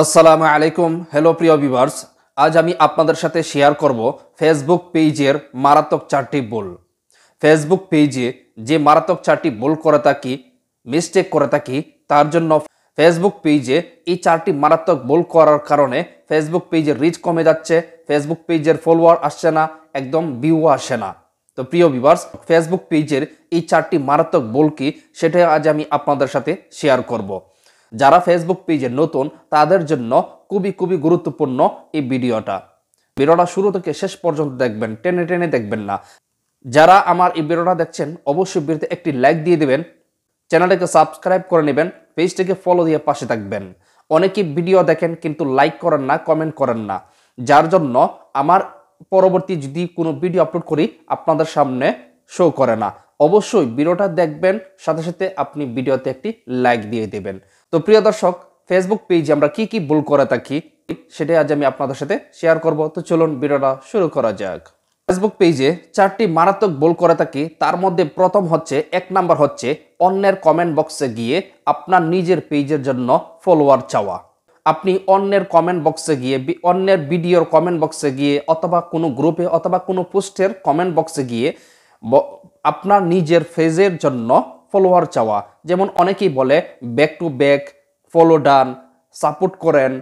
আসসালামু আলাইকুম হ্যালো প্রিয় ভিভার্স আজ আমি আপনাদের সাথে শেয়ার করব ফেসবুক পেজের মারাত্মক চারটি বোল ফেসবুক পেজে যে মারাত্মক চারটি বোল করে থাকি মিস্টেক করে থাকি তার জন্য ফেসবুক পেজে এই চারটি মারাত্মক বোল করার কারণে ফেসবুক পেজের রিচ কমে যাচ্ছে ফেসবুক পেজের ফলোয়ার আসছে না একদম ভিউ আসে না তো প্রিয় ভিভার্স ফেসবুক পেজের এই চারটি মারাত্মক বোল কি সেটা আজ আমি আপনাদের সাথে শেয়ার করবো যারা ফেসবুক পেজে নতুন তাদের জন্য খুবই খুবই গুরুত্বপূর্ণ এই ভিডিওটা ভিডিওটা শুরু থেকে শেষ পর্যন্ত দেখবেন টেনে টেনে দেখবেন না যারা আমার এই ভিডিওটা দেখছেন অবশ্যই ভিডিওতে একটি লাইক দিয়ে দেবেন চ্যানেলটাকে সাবস্ক্রাইব করে নেবেন পেজটাকে ফলো দিয়ে পাশে থাকবেন অনেকে ভিডিও দেখেন কিন্তু লাইক করেন না কমেন্ট করেন না যার জন্য আমার পরবর্তী যদি কোনো ভিডিও আপলোড করি আপনাদের সামনে শো করে না অবশ্যই ভিডিওটা দেখবেন সাথে সাথে আপনি ভিডিওতে একটি লাইক দিয়ে দেবেন তো প্রিয় দর্শক ফেসবুক পেজে আমরা কি কি ভুল করে থাকি সেটাই আজ আমি আপনাদের সাথে শেয়ার করব তো চলুন ভিডিওটা শুরু করা যাক ফেসবুক পেজে চারটি মারাত্মক ভুল করে থাকি তার মধ্যে প্রথম হচ্ছে এক নাম্বার হচ্ছে অন্যের কমেন্ট বক্সে গিয়ে আপনার নিজের পেজের জন্য ফলোয়ার চাওয়া আপনি অন্যের কমেন্ট বক্সে গিয়ে অন্যের ভিডিওর কমেন্ট বক্সে গিয়ে অথবা কোনো গ্রুপে অথবা কোনো পোস্টের কমেন্ট বক্সে গিয়ে আপনার নিজের ফেজের জন্য ফলোয়ার চাওয়া যেমন অনেকেই বলে back to back follow done support করেন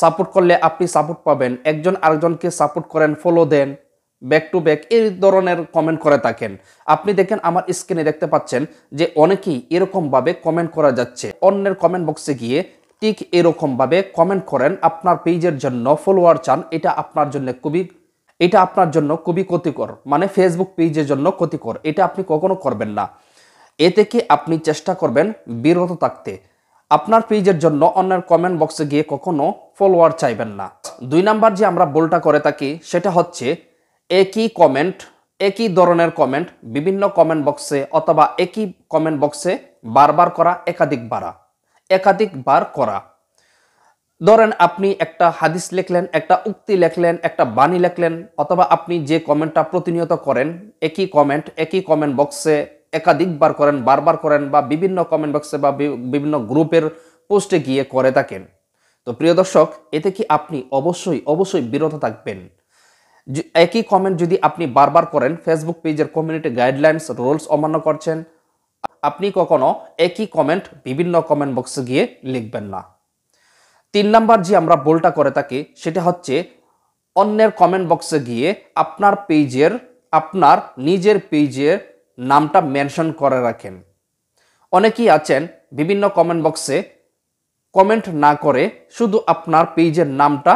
সাপোর্ট করলে আপনি সাপোর্ট পাবেন একজন আরেকজনকে সাপোর্ট করেন ফলো দেন ব্যাক টু ব্যাক এই ধরনের কমেন্ট করে থাকেন আপনি দেখেন আমার স্ক্রিনে দেখতে পাচ্ছেন যে অনেকেই এরকমভাবে কমেন্ট করা যাচ্ছে অন্যের কমেন্ট বক্সে গিয়ে ঠিক এরকমভাবে কমেন্ট করেন আপনার পেজের জন্য ফলোয়ার চান এটা আপনার জন্য খুবই এটা আপনার জন্য খুবই ক্ষতিকর মানে ফেসবুক পেজের জন্য ক্ষতিকর এটা আপনি কখনো করবেন না এ থেকে আপনি চেষ্টা করবেন বিরত থাকতে আপনার পেজের জন্য অন্যের কমেন্ট বক্সে গিয়ে কখনো ফলোয়ার চাইবেন না দুই নাম্বার যে আমরা বোলটা করে থাকি সেটা হচ্ছে একই কমেন্ট একই ধরনের কমেন্ট বিভিন্ন কমেন্ট বক্সে অথবা একই কমেন্ট বক্সে বারবার করা একাধিক বারা একাধিক বার করা ধরেন আপনি একটা হাদিস লেখলেন একটা উক্তি লেখলেন একটা বাণী লেখলেন অথবা আপনি যে কমেন্টটা প্রতিনিয়ত করেন একই কমেন্ট একই কমেন্ট বক্সে একাধিকবার করেন বারবার করেন বা বিভিন্ন কমেন্ট বক্সে বা বিভিন্ন গ্রুপের পোস্টে গিয়ে করে থাকেন তো প্রিয় দর্শক এতে কি আপনি অবশ্যই অবশ্যই বিরত থাকবেন একই কমেন্ট যদি আপনি বারবার করেন ফেসবুক পেজের কমিউনিটি গাইডলাইন্স রুলস অমান্য করছেন আপনি কখনো একই কমেন্ট বিভিন্ন কমেন্ট বক্সে গিয়ে লিখবেন না তিন নাম্বার যে আমরা বোলটা করে থাকি সেটা হচ্ছে অন্যের কমেন্ট বক্সে গিয়ে আপনার পেজের আপনার নিজের পেজের নামটা মেনশন করে রাখেন অনেকেই আছেন বিভিন্ন কমেন্ট বক্সে কমেন্ট না করে শুধু আপনার পেজের নামটা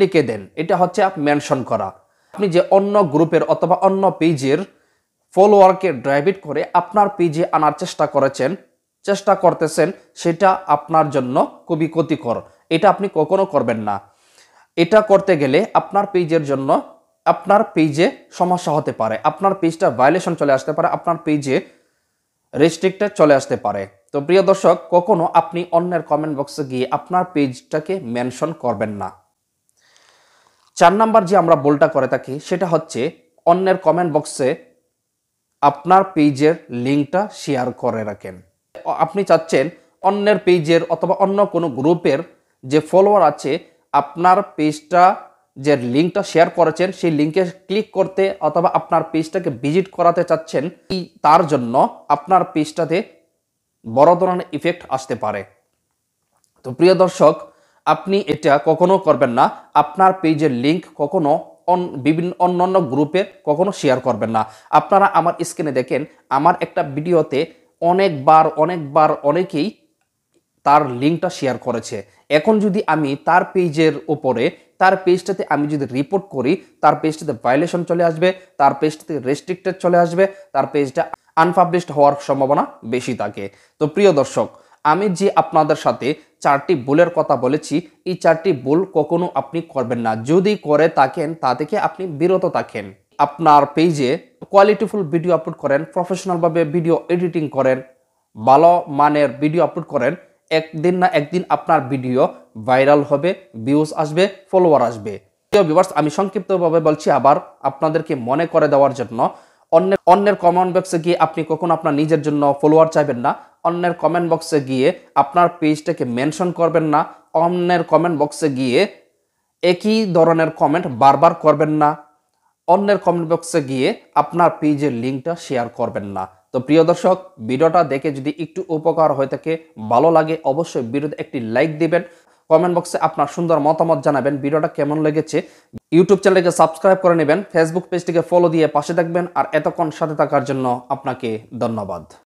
লিখে দেন এটা হচ্ছে মেনশন করা আপনি যে অন্য গ্রুপের অথবা অন্য পেজের ফলোয়ারকে ড্রাইভিট করে আপনার পেজে আনার চেষ্টা করেছেন চেষ্টা করতেছেন সেটা আপনার জন্য খুবই ক্ষতিকর এটা আপনি কখনো করবেন না এটা করতে গেলে আপনার পেজের জন্য আপনার পেজে সমস্যা হতে পারে আপনার পেজটা ভায়োলেশন চলে আসতে পারে আপনার পেজে রেস্ট্রিক্টেড চলে আসতে পারে তো প্রিয় দর্শক কখনো আপনি অন্যের কমেন্ট বক্সে গিয়ে আপনার পেজটাকে মেনশন করবেন না চার নাম্বার যে আমরা বোলটা করে থাকি সেটা হচ্ছে অন্যের কমেন্ট বক্সে আপনার পেজের লিঙ্কটা শেয়ার করে রাখেন আপনি চাচ্ছেন অন্যের পেজের অথবা অন্য কোনো গ্রুপের যে ফলোয়ার আছে আপনার পেজটা যে লিঙ্কটা শেয়ার করেছেন সেই লিঙ্কে ক্লিক করতে অথবা আপনার পেজটাকে ভিজিট করাতে চাচ্ছেন তার জন্য আপনার পেজটাতে বড় ধরনের ইফেক্ট আসতে পারে তো প্রিয় দর্শক আপনি এটা কখনো করবেন না আপনার পেজের লিঙ্ক কখনো অন বিভিন্ন অন্যান্য গ্রুপে কখনো শেয়ার করবেন না আপনারা আমার স্ক্রিনে দেখেন আমার একটা ভিডিওতে অনেকবার অনেকবার অনেকেই তার লিঙ্কটা শেয়ার করেছে এখন যদি আমি তার পেজের ওপরে তার পেজটাতে আমি যদি রিপোর্ট করি তার পেজটাতে ভায়োলেশন চলে আসবে তার পেজটাতে রেস্ট্রিক্টেড চলে আসবে তার পেজটা আনপাবলিশড হওয়ার সম্ভাবনা বেশি থাকে তো প্রিয় দর্শক আমি যে আপনাদের সাথে চারটি ভুলের কথা বলেছি এই চারটি ভুল কখনো আপনি করবেন না যদি করে থাকেন তা থেকে আপনি বিরত থাকেন আপনার পেজে কোয়ালিটিফুল ভিডিও আপলোড করেন প্রফেশনালভাবে ভিডিও এডিটিং করেন ভালো মানের ভিডিও আপলোড করেন একদিন না একদিন আপনার ভিডিও ভাইরাল হবে ভিউজ আসবে ফলোয়ার আসবে প্রিয় ভিউয়ার্স আমি সংক্ষিপ্তভাবে বলছি আবার আপনাদেরকে মনে করে দেওয়ার জন্য অন্যের অন্যের কমেন্ট বক্সে গিয়ে আপনি কখনো আপনার নিজের জন্য ফলোয়ার চাইবেন না অন্যের কমেন্ট বক্সে গিয়ে আপনার পেজটাকে মেনশন করবেন না অন্যের কমেন্ট বক্সে গিয়ে একই ধরনের কমেন্ট বারবার করবেন না অন্যের কমেন্ট বক্সে গিয়ে আপনার পেজের লিঙ্কটা শেয়ার করবেন না তো প্রিয় দর্শক ভিডিওটা দেখে যদি একটু উপকার হয়ে থাকে ভালো লাগে অবশ্যই ভিডিওতে একটি লাইক দিবেন কমেন্ট বক্সে আপনার সুন্দর মতামত জানাবেন ভিডিওটা কেমন লেগেছে ইউটিউব চ্যানেলটিকে সাবস্ক্রাইব করে নেবেন ফেসবুক পেজটিকে ফলো দিয়ে পাশে থাকবেন আর এতক্ষণ সাথে থাকার জন্য আপনাকে ধন্যবাদ